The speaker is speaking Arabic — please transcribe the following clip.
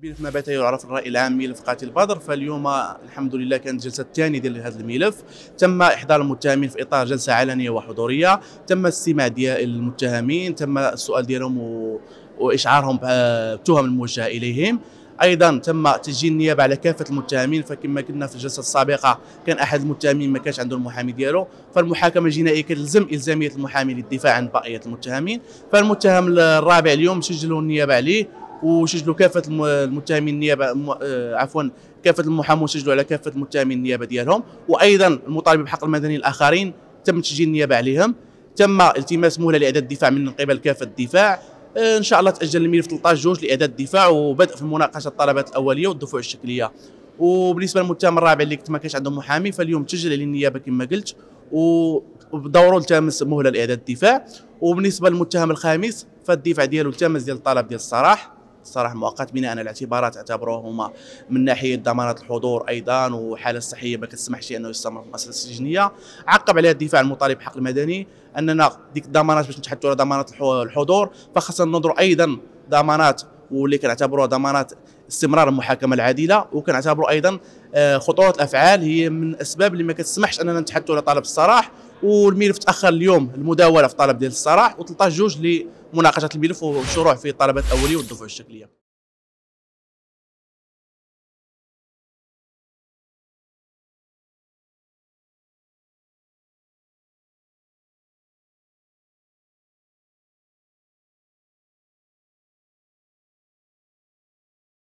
بين بات يعرف الراي العام ملف قاتل بدر فاليوم الحمد لله كانت الجلسه الثانيه ديال هذا الملف تم احضار المتهمين في اطار جلسه علنيه وحضوريه تم استماع ديال المتهمين تم السؤال ديالهم و... واشعارهم بالتهم الموجهه اليهم ايضا تم تسجيل النيابه على كافه المتهمين فكما كنا في الجلسه السابقه كان احد المتهمين ما كانش عنده المحامي ديالو فالمحاكمه الجنائيه كتلزم الزاميه المحامي للدفاع عن بقيه المتهمين فالمتهم الرابع اليوم سجلوا النيابه عليه وسجلوا كافه المتهمين النيابه آه، عفوا كافه المحامون سجلوا على كافه المتهمين النيابه ديالهم وايضا المطالبين بحق المدني الاخرين تم تسجيل النيابه عليهم تم التماس مهله لاعداد الدفاع من قبل كافه الدفاع آه، ان شاء الله تاجل الملف 13 جوج لاعداد الدفاع وبدء في مناقشه الطلبات الاوليه والدفوع الشكليه وبالنسبه للمتهم الرابع اللي كنت ما كانش عنده محامي فاليوم تسجل على النيابه كما قلت ودوره التمس مهله لاعداد الدفاع وبالنسبه للمتهم الخامس فالدفاع ديالو التمس ديال الطلب ديال الصراح صراحه مؤقت بناء على الاعتبارات اعتبروهما من ناحيه ضمانات الحضور ايضا وحاله الصحيه ما كتسمحش انه يستمر في المؤسسه السجنيه عقب عليها الدفاع المطالب بحق المدني اننا ديك الضمانات باش نتحدثوا على ضمانات الحضور فخاصنا ننظروا ايضا ضمانات واللي كنعتبروها ضمانات استمرار المحاكمه العادله وكنعتبروا ايضا آه، خطوره الافعال هي من الاسباب اللي ما كتسمحش اننا نتحدثوا على طلب الصراح والملف تاخر اليوم المداوله في طلب ديال الصراح و13 جوج اللي مناقشه الملف والشروع في طلبات الاوليه والدفع الشكليه